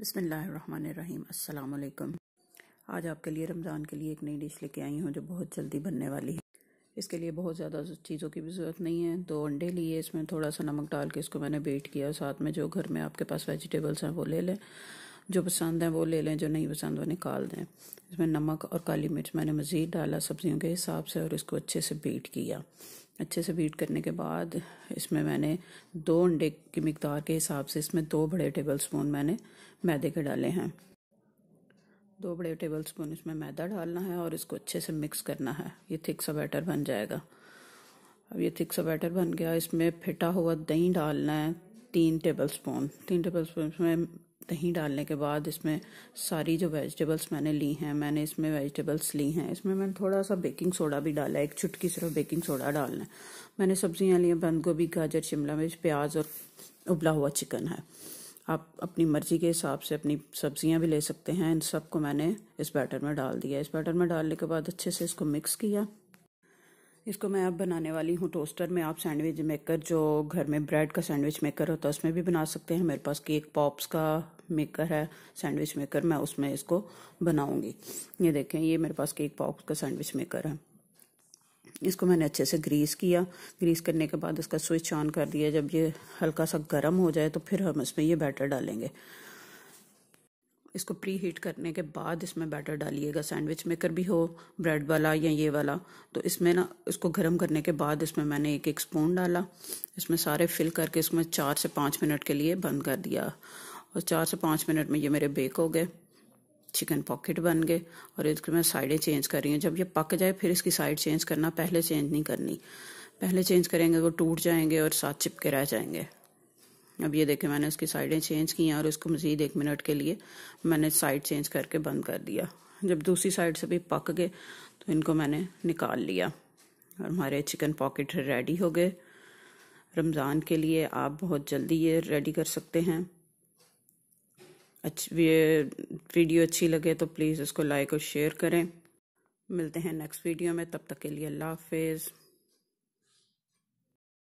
बिसमीम् अल्लाम आज आपके लिए रमज़ान के लिए एक नई डिश लेके आई हूँ जो बहुत जल्दी बनने वाली है इसके लिए बहुत ज़्यादा चीज़ों की भी ज़रूरत नहीं है दो अंडे लिए इसमें थोड़ा सा नमक डाल के इसको मैंने बेट किया साथ में जो घर में आपके पास वेजिटेबल्स हैं वो ले लें जो पसंद है वो ले लें जो नहीं पसंद वो निकाल दें इसमें नमक और काली मिर्च मैंने मज़ीद डाला सब्ज़ियों के हिसाब से और इसको अच्छे से बीट किया अच्छे से बीट करने के बाद इसमें मैंने दो अंडे की मकदार के हिसाब से इसमें दो बड़े टेबल स्पून मैंने मैदे के डाले हैं दो बड़े टेबल स्पून इसमें मैदा डालना है और इसको अच्छे से मिक्स करना है ये थिक सा बैटर बन जाएगा अब ये थिक सा बैटर बन गया इसमें फिटा हुआ दही डालना है तीन टेबल स्पून तीन टेबल स्पून इसमें दही डालने के बाद इसमें सारी जो वेजिटेबल्स मैंने ली हैं मैंने इसमें वेजिटेबल्स ली हैं इसमें मैंने थोड़ा सा बेकिंग सोडा भी डाला है एक चुटकी सिर्फ बेकिंग सोडा डालना है मैंने सब्जियां ली हैं बंद गोभी गाजर शिमला मिर्च प्याज और उबला हुआ चिकन है आप अपनी मर्ज़ी के हिसाब से अपनी सब्जियां भी ले सकते हैं इन सबको मैंने इस बैटर में डाल दिया इस बैटर में डालने के बाद अच्छे से इसको मिक्स किया इसको मैं अब बनाने वाली हूँ टोस्टर में आप सैंडविच मेकर जो घर में ब्रेड का सैंडविच मेकर होता है उसमें भी बना सकते हैं मेरे पास केक पॉप्स का मेकर है सैंडविच मेकर मैं उसमें इसको बनाऊंगी ये देखें ये मेरे पास केक पॉप्स का सैंडविच मेकर है इसको मैंने अच्छे से ग्रीस किया ग्रीस करने के बाद इसका स्विच ऑन कर दिया जब ये हल्का सा गर्म हो जाए तो फिर हम इसमें ये बैटर डालेंगे इसको प्री हीट करने के बाद इसमें बैटर डालिएगा सैंडविच मेकर भी हो ब्रेड वाला या ये वाला तो इसमें ना इसको गर्म करने के बाद इसमें मैंने एक एक स्पून डाला इसमें सारे फिल करके इसमें चार से पाँच मिनट के लिए बंद कर दिया और चार से पाँच मिनट में ये मेरे बेक हो गए चिकन पॉकेट बन गए और इसके मैं साइडें चेंज कर रही हूँ जब ये पक जाए फिर इसकी साइड चेंज करना पहले चेंज नहीं करनी पहले चेंज करेंगे वो तो टूट जाएंगे और साथ चिपके रह जाएंगे अब ये देखें मैंने इसकी साइडें चेंज की हैं और इसको मज़ीद एक मिनट के लिए मैंने साइड चेंज करके बंद कर दिया जब दूसरी साइड से भी पक गए तो इनको मैंने निकाल लिया और हमारे चिकन पॉकेट रेडी हो गए रमज़ान के लिए आप बहुत जल्दी ये रेडी कर सकते हैं अच्छी वीडियो अच्छी लगे तो प्लीज़ इसको लाइक और शेयर करें मिलते हैं नेक्स्ट वीडियो में तब तक के लिए अल्लाह हाफिज़